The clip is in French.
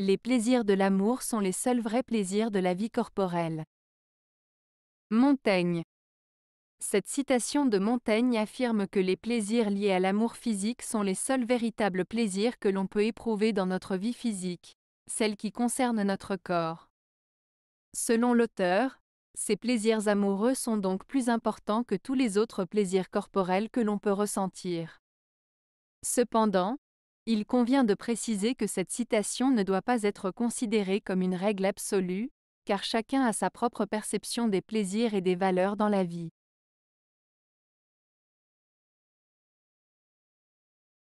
Les plaisirs de l'amour sont les seuls vrais plaisirs de la vie corporelle. Montaigne. Cette citation de Montaigne affirme que les plaisirs liés à l'amour physique sont les seuls véritables plaisirs que l'on peut éprouver dans notre vie physique, celle qui concerne notre corps. Selon l'auteur, ces plaisirs amoureux sont donc plus importants que tous les autres plaisirs corporels que l'on peut ressentir. Cependant, il convient de préciser que cette citation ne doit pas être considérée comme une règle absolue, car chacun a sa propre perception des plaisirs et des valeurs dans la vie.